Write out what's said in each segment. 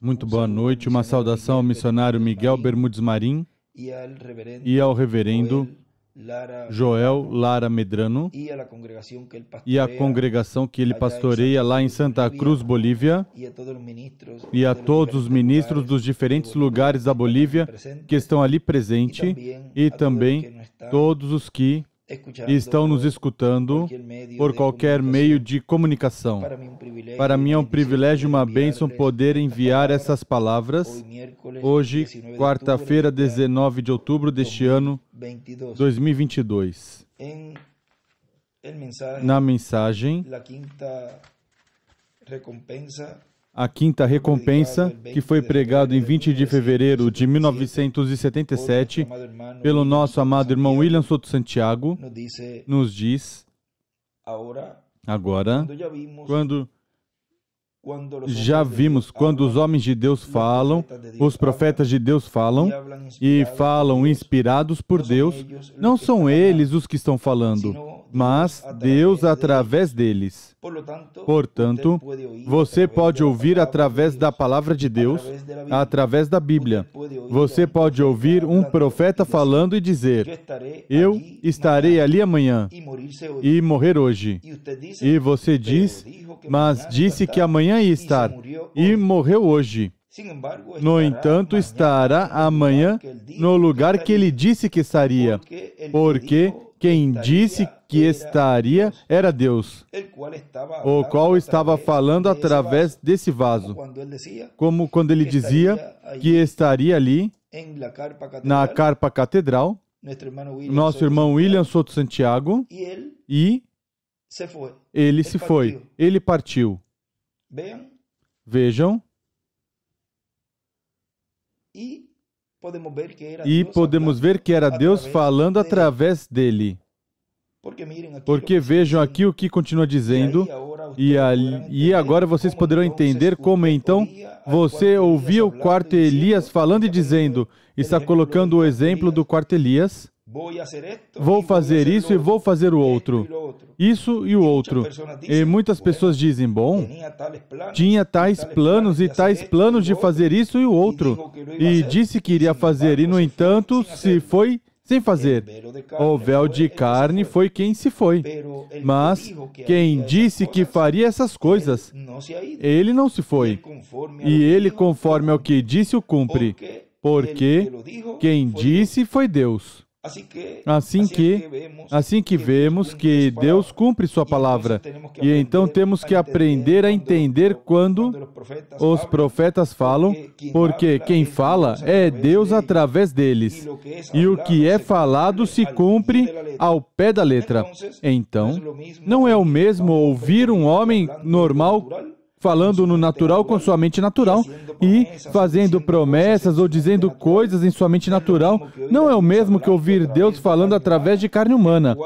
Muito boa noite. Uma saudação ao missionário Miguel Bermudes Marim e ao reverendo Joel Lara Medrano e à congregação que ele pastoreia lá em Santa Cruz, Bolívia, e a todos os ministros dos diferentes lugares da Bolívia que estão ali presentes e também todos os que estão nos escutando por qualquer meio de comunicação. Para mim é um privilégio e uma bênção poder enviar essas palavras hoje, quarta-feira, 19 de outubro deste ano 2022. Na mensagem, a Quinta Recompensa, é que foi pregado em 20 né? de fevereiro de 1977 pelo nosso amado irmão William Soto Santiago, nos diz: eh, agora, quando já vimos quando os homens de Deus falam, os profetas de Deus falam e falam inspirados por Deus, não são eles os que estão falando, mas Deus através deles. Portanto, você pode ouvir através da palavra de Deus, através da Bíblia. Você pode ouvir um profeta falando e dizer: Eu estarei ali amanhã e morrer hoje. E você diz: Mas disse que amanhã ia estar e morreu hoje. No entanto, estará amanhã no lugar que ele disse que estaria, porque quem disse que estaria era Deus, o qual estava falando através desse vaso, como quando ele dizia que estaria ali na carpa catedral. Nosso irmão William Soto Santiago e ele se foi, ele partiu. Vejam. E podemos ver que era e Deus podemos ver que era Deus falando dele. através dele. Porque, aqui Porque vejam aqui o que continua dizendo, e, ali, e agora vocês poderão entender como então você ouvia o quarto Elias falando e dizendo, está colocando o exemplo do quarto Elias, vou fazer isso e vou fazer o outro, isso e o outro. E muitas pessoas dizem, bom, tinha tais planos e tais planos de fazer isso e o outro, e disse que iria fazer, e no entanto se foi sem fazer. O véu de carne foi quem se foi. Mas quem disse que faria essas coisas, ele não se foi. E ele, conforme ao que disse, o cumpre. Porque quem disse foi Deus. Assim que, assim que, assim que vemos assim que Deus cumpre Sua palavra, e então temos que então aprender a entender quando os profetas falam, porque quem é fala é Deus através deles, e o que é falado se cumpre ao pé da letra. Então, não é o mesmo ouvir um homem normal falando no natural com sua mente natural e fazendo promessas ou dizendo coisas em sua mente natural não é o mesmo que ouvir Deus falando através de carne humana,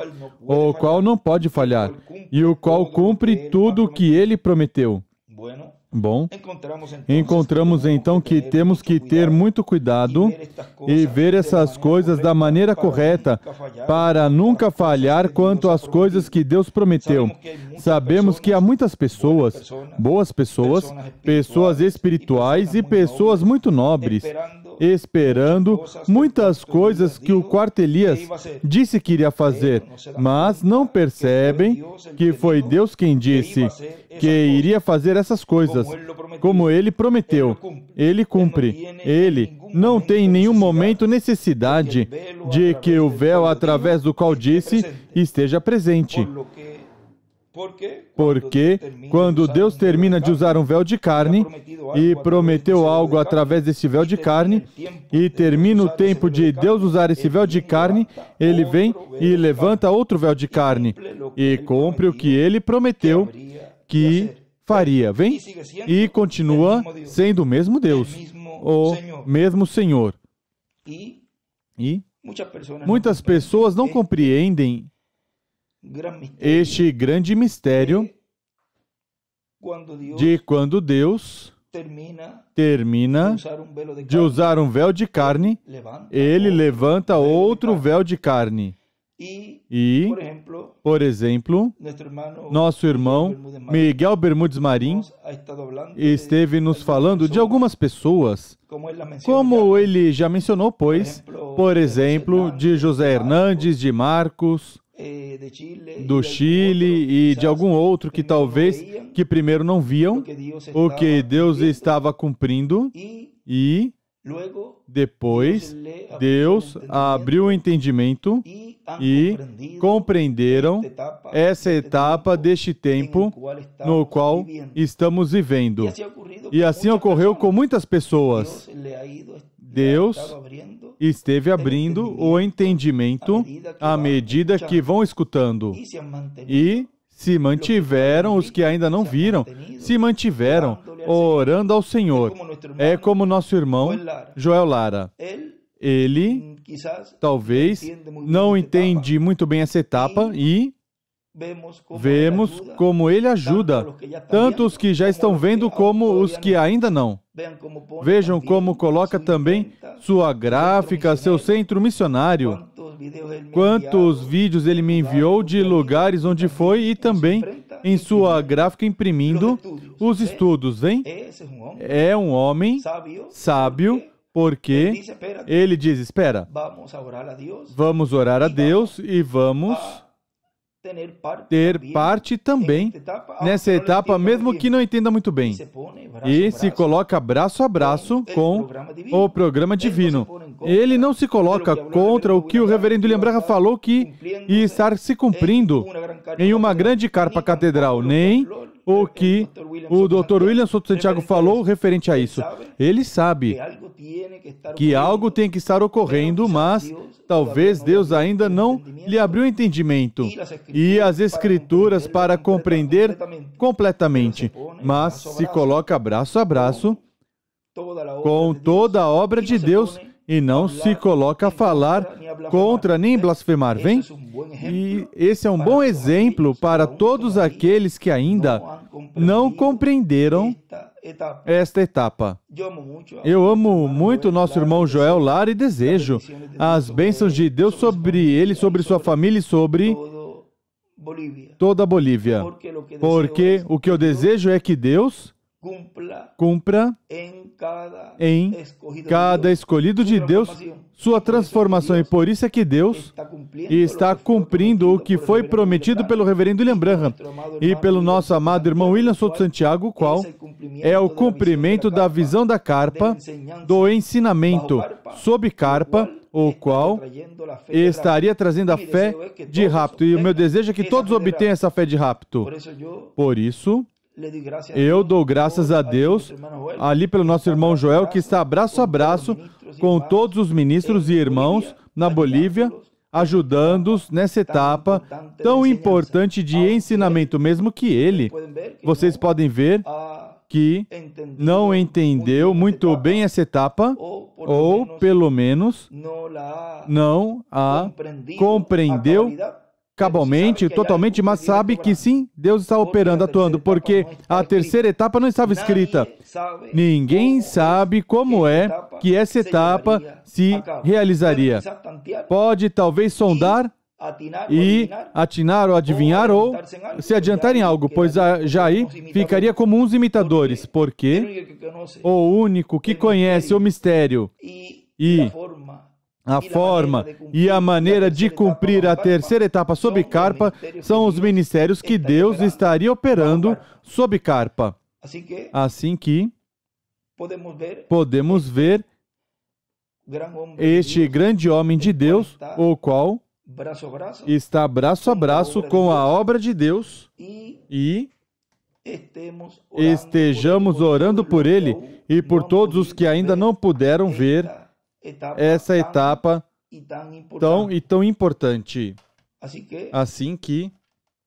o qual não pode falhar e o qual cumpre tudo o que ele prometeu. Bom, encontramos então, então que temos que ter muito cuidado e ver essas coisas da maneira correta para nunca falhar quanto às coisas que Deus prometeu. Sabemos que há muitas pessoas, boas pessoas, pessoas espirituais e pessoas muito nobres, esperando muitas coisas que o quarto Elias disse que iria fazer, mas não percebem que foi Deus quem disse que iria fazer essas coisas, como ele prometeu. Ele cumpre. Ele não tem em nenhum momento necessidade de que o véu através do qual disse esteja presente. Porque quando Deus termina de usar um véu de carne e prometeu algo através desse véu de carne, e termina o tempo de Deus usar esse véu de carne, ele vem e levanta outro véu de carne e cumpre o que ele prometeu que faria. Vem e continua sendo o mesmo Deus, o mesmo Senhor. E muitas pessoas não compreendem este grande mistério de quando Deus termina de usar um véu de carne, ele levanta outro véu de carne. E, por exemplo, nosso irmão Miguel Bermudes Marim esteve nos falando de algumas pessoas, como ele já mencionou, pois, por exemplo, de José Hernandes, de Marcos, é, do Chile e de algum outro que talvez que primeiro não viam o que Deus estava cumprindo e depois Deus abriu o entendimento e compreenderam essa etapa deste tempo no qual estamos vivendo. E assim ocorreu com muitas pessoas. Deus esteve é abrindo o entendimento à medida que vão escutando. E se mantiveram os que ainda não viram, se mantiveram orando ao Senhor. É como é nosso irmão Joel Lara. Ele talvez não entende muito bem essa etapa e Vemos como Ele ajuda, tanto os que já estão vendo como os que ainda não. Vejam como coloca também sua gráfica, seu centro missionário, quantos vídeos ele me enviou de lugares onde foi e também em sua gráfica imprimindo os estudos, vem? É um homem é sábio, porque ele diz: espera, vamos orar a Deus e vamos ter parte, ter né? parte também etapa, nessa etapa, mesmo que não entenda muito bem. Né? E se coloca braço a braço com o programa divino. Ele não se coloca contra o que o reverendo Lembrança falou que e né? estar se é, cumprindo em uma grande carpa catedral, tá nem o que o Dr. William Soto Santiago falou referente a isso. Ele sabe que algo tem que estar ocorrendo, mas talvez Deus ainda não lhe abriu entendimento e as Escrituras para compreender completamente, mas se coloca braço a braço com toda a obra de Deus e não se coloca a falar contra nem blasfemar, vem? E esse é um bom exemplo para todos aqueles que ainda não compreenderam esta etapa. Eu amo muito nosso irmão Joel Lar e desejo as bênçãos de Deus sobre ele, sobre sua família e sobre toda a Bolívia. Porque o que eu desejo é que Deus cumpra, cumpra em cada, em escolhido, cada de escolhido de Deus sua transformação. E por isso é que Deus está cumprindo o que foi prometido pelo reverendo William Branham e pelo nosso amado irmão William Souto Santiago, qual é o cumprimento da visão da carpa, do ensinamento sob carpa, o qual estaria trazendo a fé de rapto. E o meu desejo é que todos obtenham essa fé de rapto. Por isso, eu dou graças a Deus ali pelo nosso irmão Joel, que está braço a braço com todos os ministros e irmãos na Bolívia, ajudando-os nessa etapa tão importante de ensinamento, mesmo que ele, vocês podem ver que não entendeu muito bem essa etapa, ou pelo menos não a compreendeu cabalmente, totalmente, mas sabe que sim, Deus está operando, atuando, porque a terceira etapa não estava escrita. Ninguém sabe como é que essa etapa se realizaria. Pode talvez sondar e atinar ou adivinhar ou se adiantar em algo, pois Jair ficaria como uns imitadores, porque o único que conhece o mistério e a forma e a maneira de cumprir a terceira etapa sob carpa são os ministérios que Deus estaria operando sob carpa. Assim que assim podemos ver este grande homem de Deus, o qual está braço a braço com a obra de Deus e estejamos orando por ele e por todos os que ainda não puderam ver etapa essa etapa e tão, importante. Tão, e tão importante. Assim que, assim que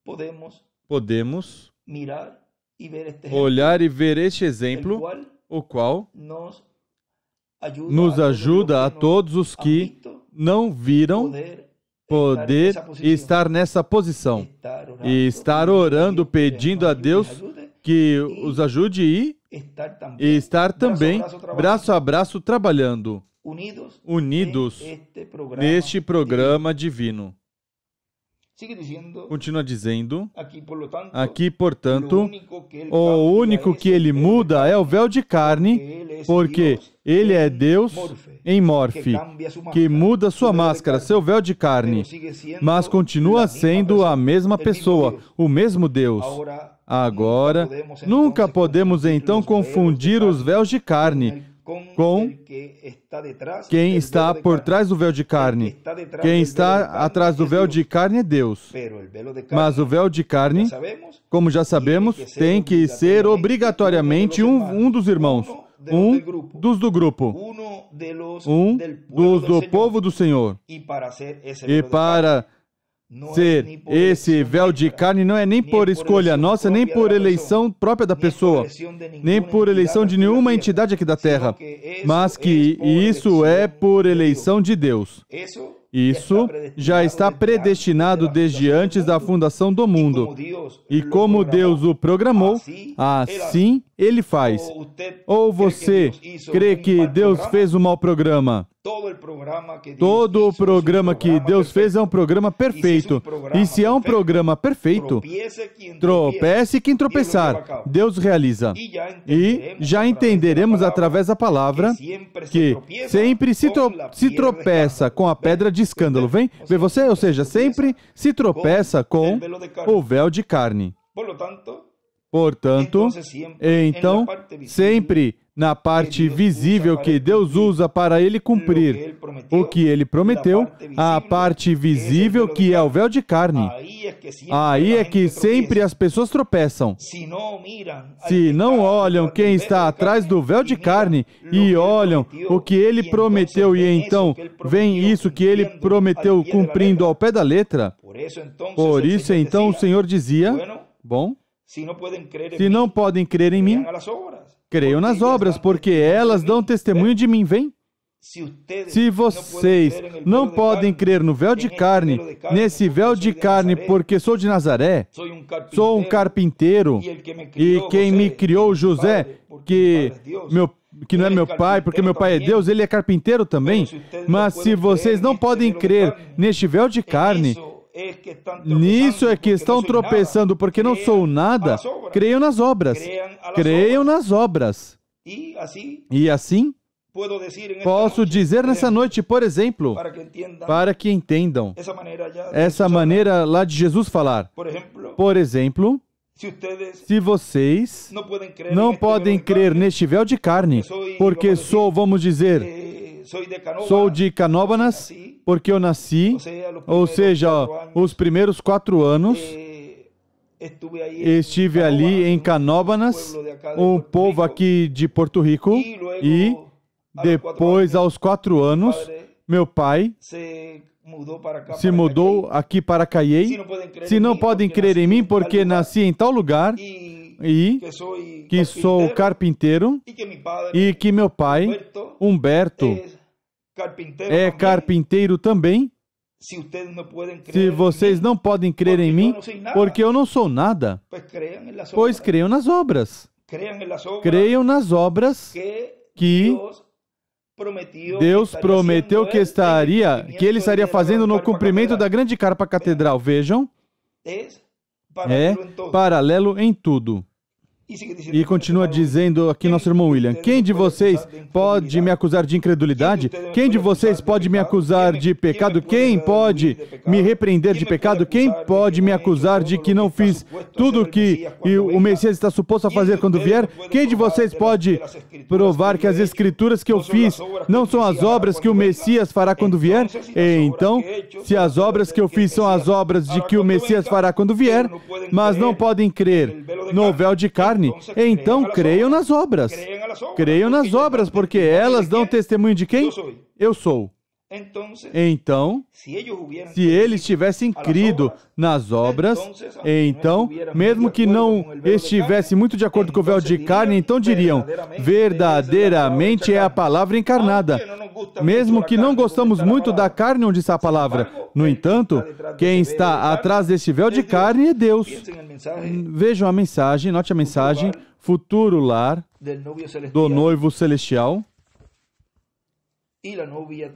podemos, podemos mirar e ver este exemplo, olhar e ver este exemplo, qual o qual nos ajuda, nos ajuda a todos os que não viram poder estar nessa, estar nessa posição estar orando, e estar orando, pedindo a Deus que os ajude e estar também braço a braço trabalhando unidos, unidos programa neste programa divino. divino. Continua dizendo, aqui, portanto, aqui, portanto o único que ele muda é o véu de carne, porque ele é Deus em Morfe, que muda sua máscara, seu véu de carne, mas continua sendo a mesma pessoa, o mesmo Deus. Agora, nunca podemos então confundir os véus de carne, com quem está por trás do véu de carne. Quem está atrás do véu de carne é Deus. Mas o véu de carne, como já sabemos, tem que ser obrigatoriamente um, um dos irmãos, um dos do grupo, um dos do povo do Senhor. E para é ser esse véu de carne não é nem por escolha nossa, nem por eleição própria da pessoa, nem por eleição de nenhuma entidade aqui da terra, mas que isso é por é eleição de Deus. Isso já está predestinado desde antes da fundação do mundo. E como Deus o programou, assim ele assim faz. Ou você crê que Deus fez um mau programa Todo o programa que Deus fez é um programa perfeito. E se é um programa perfeito, tropece quem tropeçar, Deus realiza. E já entenderemos através da palavra que sempre se, se tropeça com a pedra de escândalo. Vem, vê você? Ou seja, sempre se tropeça com o véu de carne. Portanto, então, sempre na parte visível que Deus usa para ele cumprir o que ele prometeu, a parte visível que é o véu de carne. Aí é que sempre é as pessoas tropeçam. Se não olham quem está atrás do véu de carne é e olham o que ele então, prometeu e então vem isso que ele prometeu cumprindo ao pé da letra, por isso então, então o Senhor dizia: Bom, se não podem crer em mim, Creio nas obras, porque elas dão testemunho de mim, vem? Se vocês não podem crer no véu de carne, nesse véu de carne, porque sou de Nazaré, sou um carpinteiro, e quem me criou, José, que, meu, que não é meu pai, porque meu pai é Deus, ele é carpinteiro também. Mas se vocês não podem crer neste véu de carne, Nisso é que estão é tropeçando, porque não sou nada. Creiam nas obras. Creiam nas obras. E assim, assim posso dizer nessa noite, por exemplo, para que entendam essa maneira lá de Jesus falar. Por exemplo, se vocês não podem tipo crer neste véu de carne, porque sou, vamos dizer, eh, Sou de Canóbanas porque eu nasci, ou seja, os primeiros quatro anos eh, estive ali em Canóbanas, um povo aqui de Porto Rico, e depois, aos quatro anos, meu pai se mudou aqui para Caiei. Se não podem crer em mim porque nasci em tal lugar, e que sou carpinteiro e que meu pai, Humberto, é carpinteiro também. Se vocês não podem crer em mim, porque eu não sou nada, pois creiam nas obras. Creiam nas obras que Deus prometeu que estaria, que ele estaria fazendo no cumprimento da grande carpa catedral. Vejam, Paralelo é em paralelo em tudo. E continua dizendo aqui nosso irmão William: Quem de vocês pode me tá? acusar de incredulidade? Quem de vocês pode me acusar de pecado? Quem pode me repreender de pecado? Quem pode me acusar de que não fiz tudo o que o Messias está suposto a fazer quando vier? Quem de vocês pode provar que as escrituras que eu fiz não são as obras que o Messias fará então, quando vier? Então, se as obras que eu fiz são as obras de que o Messias fará quando então, vier, mas não podem crer no véu de carne, carne. Então creiam nas obras. Creiam nas obras, porque elas dão testemunho de quem? Eu sou. Então, se eles tivessem crido nas obras, então, mesmo que não estivesse muito de acordo com o véu de carne, então diriam: verdadeiramente é a palavra encarnada. Mesmo que não gostamos muito da carne onde está a palavra. No entanto, quem está atrás deste véu de carne é Deus. Hum, Vejam a mensagem, note a mensagem: futuro lar do noivo celestial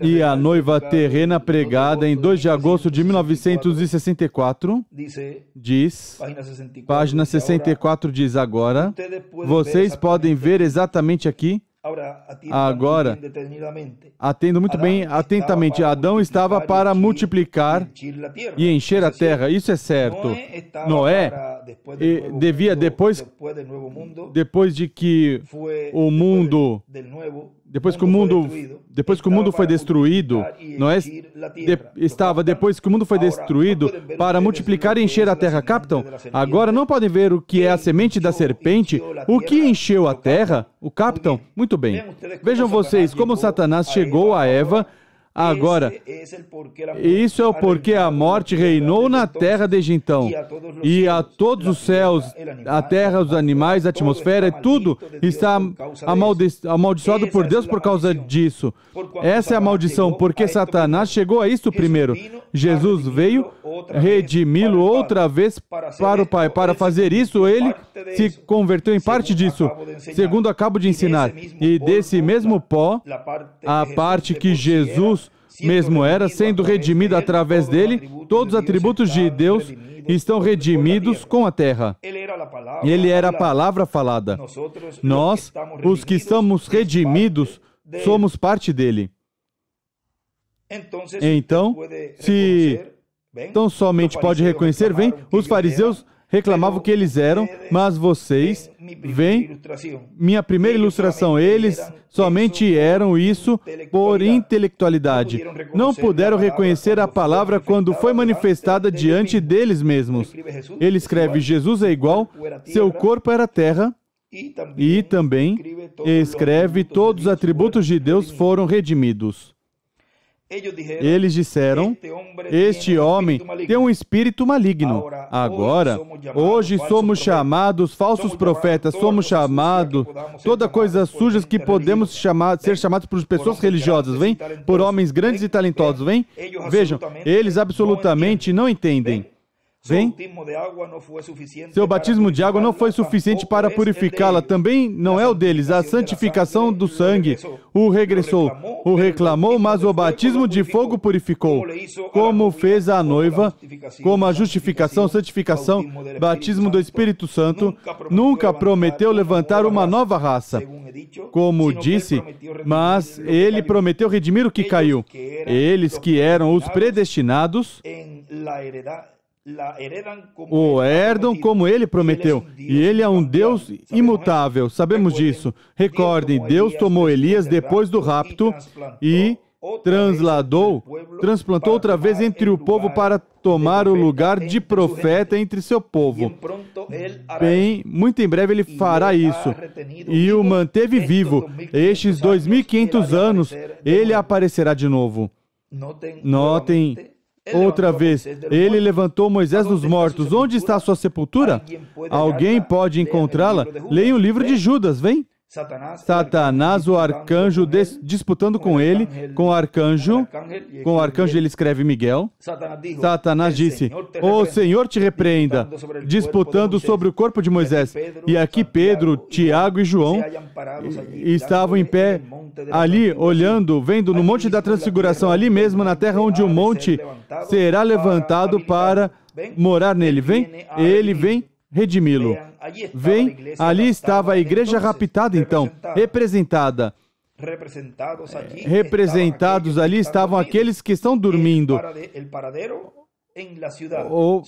e a noiva terrena pregada em 2 de agosto de 1964 diz, página 64 diz agora, vocês podem ver exatamente aqui, agora, atendo muito bem atentamente, Adão estava para multiplicar e encher a terra, isso é certo. Noé devia, depois, depois de que o mundo depois que o mundo, depois que o mundo foi destruído, não é? De, estava depois que o mundo foi destruído para multiplicar e encher a terra. Captam? Agora não podem ver o que é a semente da serpente, o que encheu a terra. O captam? Muito bem. Vejam vocês como Satanás chegou a Eva Agora, é isso é o porquê a morte reinou na terra desde então, e a todos os céus, a terra, os animais, a atmosfera, tudo está amaldiçoado por Deus por causa disso. É Essa é a maldição, porque Satanás chegou a isso primeiro. Jesus veio redimi-lo outra vez para o Pai. Para fazer isso, ele se converteu em parte disso, segundo acabo de ensinar, e desse mesmo pó, a parte que Jesus mesmo era, sendo redimida através dele, todos os atributos de Deus estão redimidos com a terra. Ele era a palavra falada. Nós, os que estamos redimidos, somos parte dele. Então, se tão somente pode reconhecer, vem, os fariseus reclamavam o que eles eram, mas vocês veem minha primeira ilustração. Eles somente eram isso por intelectualidade. Não puderam reconhecer a palavra quando foi manifestada diante deles mesmos. Ele escreve: Jesus é igual, seu corpo era terra. E também escreve: todos os atributos de Deus foram redimidos. Eles disseram: Este homem tem um espírito maligno. Agora, hoje somos chamados falsos profetas, somos chamados toda coisa sujas que podemos chamar, ser chamados por pessoas religiosas, vem? Por homens grandes e talentosos, vem? Vejam, eles absolutamente não entendem seu batismo de água não foi suficiente para é purificá-la, também não é o deles. A santificação do sangue o regressou, o reclamou, mas o batismo de fogo purificou, como fez a noiva, como a justificação, santificação, batismo do Espírito Santo, nunca prometeu levantar uma nova raça, como disse, mas ele prometeu redimir o que caiu. Eles que eram os predestinados o herdam como ele prometeu, e ele é um Deus imutável, sabemos disso. Recordem, Deus tomou Elias depois do rapto e transladou, transplantou outra vez entre o povo para tomar o lugar de profeta entre seu povo. Bem, muito em breve ele fará isso. E o manteve vivo. Estes 2.500 anos, ele aparecerá de novo. Notem Outra vez, ele levantou Moisés dos mortos. Onde está sua sepultura? Alguém pode encontrá-la? Leia o livro de Judas, vem. Satanás, Satanás, o arcanjo, disputando com ele, com o arcanjo, com o arcanjo ele escreve Miguel. Satanás disse: O Senhor te repreenda, disputando sobre o corpo de Moisés. E aqui Pedro, Tiago e João estavam em pé, ali olhando, vendo no Monte da Transfiguração, ali mesmo na terra onde o monte será levantado para morar nele. Vem, ele vem redimi-lo. Vem, é, ali estava a igreja então, raptada, então, representada. Representados é, ali estavam aqueles que estão dormindo. Ou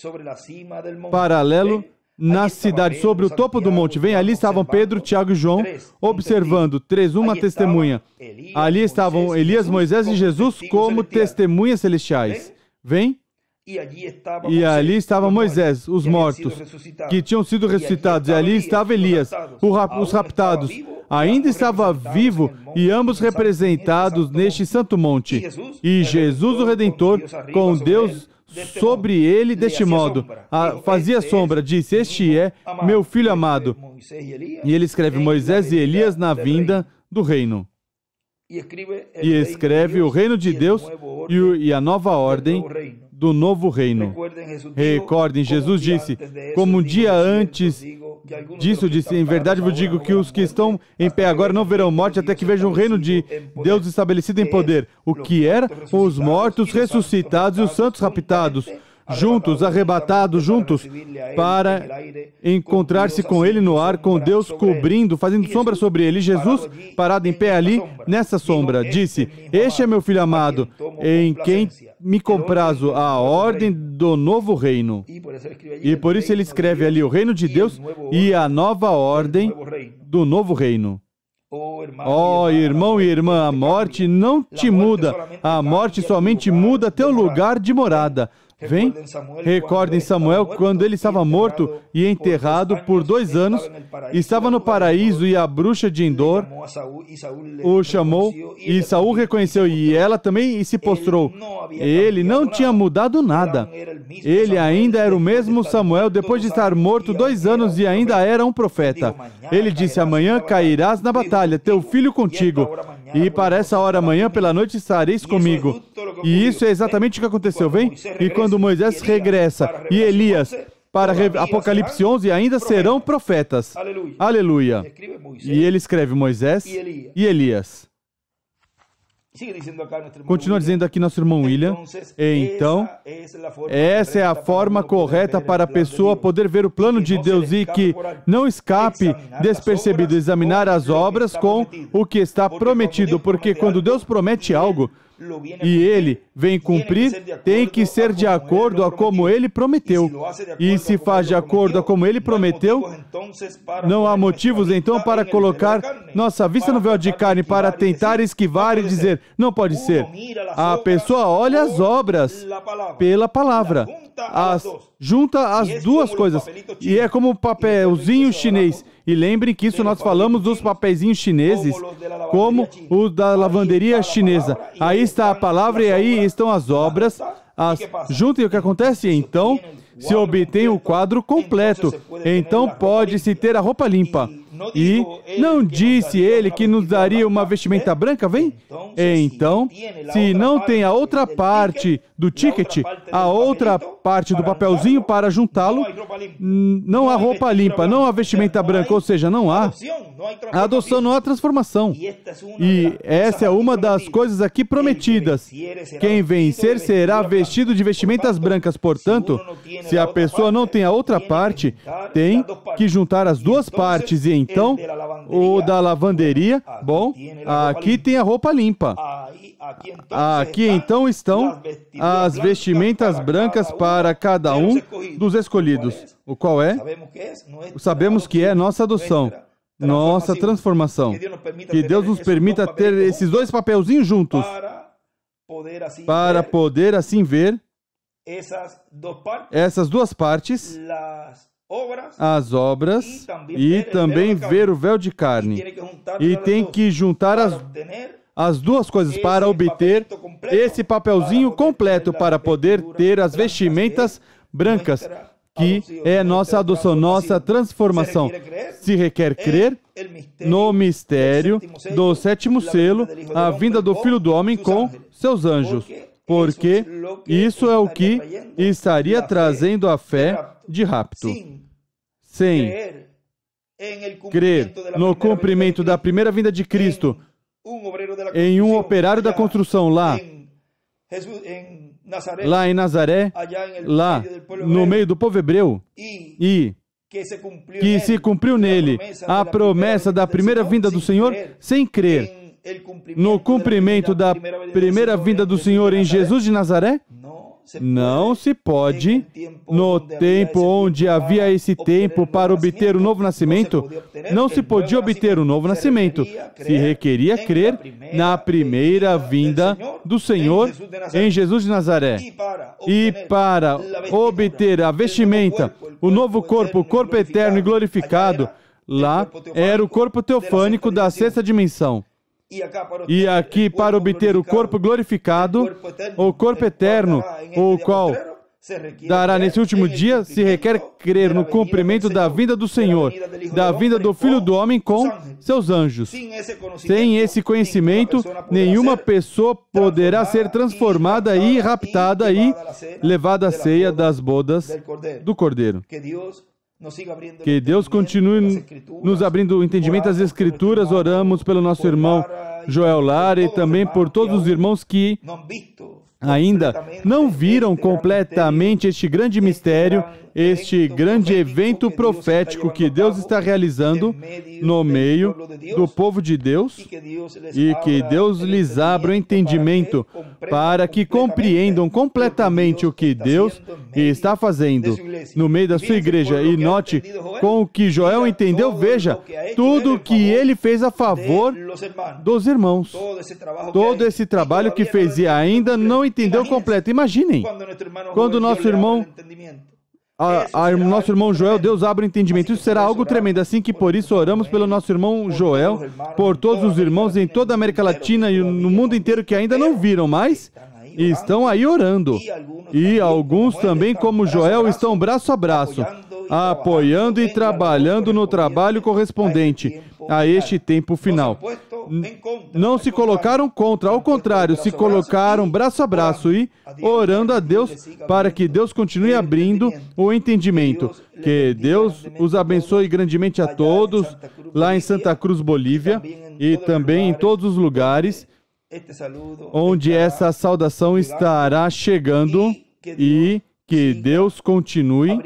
paralelo na cidade, sobre o topo do monte. Vem, ali estavam Pedro, Tiago e João observando. Três, uma testemunha. Ali estavam Elias, Moisés e Jesus como testemunhas celestiais. Vem. E ali estava, e ali estava Moisés, os mortos, que tinham sido ressuscitados. E ali estava Elias, os raptados. Ainda estava vivo e ambos representados neste santo monte. E Jesus, o Redentor, com Deus sobre ele deste modo. Ah, fazia sombra, disse: Este é meu filho amado. E ele escreve Moisés e Elias na vinda do reino. E escreve o reino de Deus e, a nova ordem do novo reino. Recordem, Jesus disse: Como um dia antes disso, disse: Em verdade vos digo que os que estão em pé agora não verão morte até que vejam o reino de Deus estabelecido em poder. O que era? Os mortos ressuscitados e os santos raptados juntos, arrebatados juntos, para encontrar-se com Ele no ar, com Deus cobrindo, fazendo sombra sobre Ele. Jesus, parado em pé ali, nessa sombra, disse: Este é meu filho amado, em quem me comprazo a ordem do novo reino. E por isso ele escreve ali o reino de Deus e a nova ordem do novo reino. Ó oh, irmão oh, e irmã, a morte não te muda, a morte somente muda teu lugar de morada. Vem, recordem Samuel, quando ele estava morto e enterrado por dois anos, estava no paraíso e a bruxa de Endor o chamou e Saul reconheceu e ela também se postrou. Ele não tinha mudado nada. Ele ainda era o mesmo Samuel depois de estar morto dois anos e ainda era um profeta. Ele disse: Amanhã cairás na batalha, teu filho então contigo. E para essa hora amanhã pela noite estareis é comigo. E isso é exatamente o que aconteceu, vem? E quando Moisés regressa e Elias para Apocalipse 11 ainda serão profetas. Aleluia. E ele escreve Moisés e Elias. Continua dizendo aqui nosso irmão William. É, então, essa é a forma correta para a pessoa poder ver o plano de Deus e que não escape despercebido, examinar as obras com o que está prometido, porque quando Deus promete algo e ele vem cumprir tem que ser de acordo a como ele prometeu. E se faz de acordo a como ele prometeu, não há motivos então para colocar nossa vista no véu de carne para tentar esquivar e dizer: não pode ser. A ah, pessoa olha as obras pela palavra. As, junta as duas coisas. E é como o papelzinho chinês. E lembrem que isso nós falamos dos papeizinhos chineses, como o da lavanderia chinesa. Aí está a palavra e aí estão as obras, as, juntem o que acontece, então se obtém o quadro completo, então pode-se ter a roupa limpa. E não disse ele que nos daria uma vestimenta né? branca, vem? Então, se não tem a outra parte do ticket, a outra parte do papelzinho para juntá-lo, não há roupa limpa, não há vestimenta branca, ou seja, não há adoção, não há transformação. E essa é uma das coisas aqui prometidas. Quem vencer será vestido de vestimentas brancas, portanto, se a pessoa não tem a outra parte, tem que juntar as duas partes e então então o da lavanderia. Bom, aqui tem a roupa limpa. Aqui então, então estão as vestimentas brancas para cada um dos escolhidos. É? O qual é? Sabemos que é, é, é nossa adoção nossa transformação. Que Deus nos permita ter esses dois papelzinhos juntos para poder assim ver essas duas partes, as obras e também ver o véu de carne. E tem que juntar as, as duas coisas para obter esse papelzinho completo para poder ter as vestimentas brancas, que é nossa adoção, nossa transformação. Se requer crer no mistério do sétimo selo, a vinda do Filho do Homem com seus anjos porque isso é o que estaria trazendo a fé de rapto. Sem crer no cumprimento da primeira vinda de Cristo em um operário da construção lá, lá em Nazaré, lá no meio do povo hebreu, e que se cumpriu nele a promessa da primeira vinda do Senhor, sem crer no cumprimento da primeira vinda do Senhor em Jesus de Nazaré? Não se pode, no tempo onde havia esse tempo para obter o novo nascimento, não se podia obter o novo nascimento. Se requeria crer na primeira vinda do Senhor em Jesus de Nazaré. E para obter a vestimenta, o novo corpo, o corpo eterno e glorificado, lá era o corpo teofânico da sexta dimensão. E aqui para obter o corpo glorificado, o corpo eterno, o qual dará nesse último dia, se requer crer no cumprimento da vinda do Senhor, da vinda do Filho do Homem com seus anjos. Sem esse conhecimento, nenhuma pessoa poderá ser transformada e raptada e levada à ceia das bodas do Cordeiro. Que Deus continue nos abrindo o entendimento das Escrituras. Oramos pelo nosso irmão Joel Lara e também por todos os irmãos que ainda não viram completamente este grande mistério, este grande evento profético que Deus está realizando no meio do povo de Deus e que Deus lhes abra o entendimento para que compreendam completamente o que Deus está fazendo no meio da sua igreja. E note, com o que Joel entendeu, veja tudo o que ele fez a favor dos irmãos. Todo esse trabalho que fez e ainda não entendeu completo. Imaginem quando nosso irmão a, a, nosso irmão Joel, Deus abra o entendimento. Isso será algo tremendo. Assim que por isso oramos pelo nosso irmão Joel, por todos os irmãos em toda a América Latina e no mundo inteiro que ainda não viram mais e estão aí orando. E alguns também, como Joel, estão braço a braço, apoiando e trabalhando no trabalho correspondente a este tempo final. Não se colocaram contra, ao contrário, se colocaram braço a braço e orando a Deus para que Deus continue abrindo o entendimento. Que Deus os abençoe grandemente a todos lá em Santa Cruz, Bolívia e também em todos os lugares onde essa saudação estará chegando e que Deus continue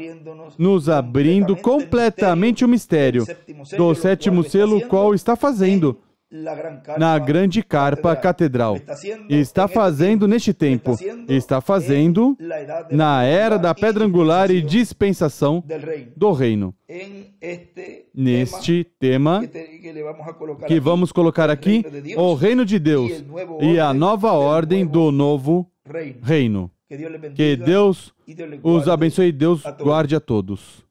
nos abrindo completamente o mistério do sétimo selo, qual está fazendo na grande carpa catedral. Está fazendo neste tempo, está fazendo na era da pedra angular e dispensação do reino. Neste tema que vamos colocar aqui, o reino de Deus e a nova ordem do novo reino. Que Deus, que Deus os abençoe e Deus guarde a todos.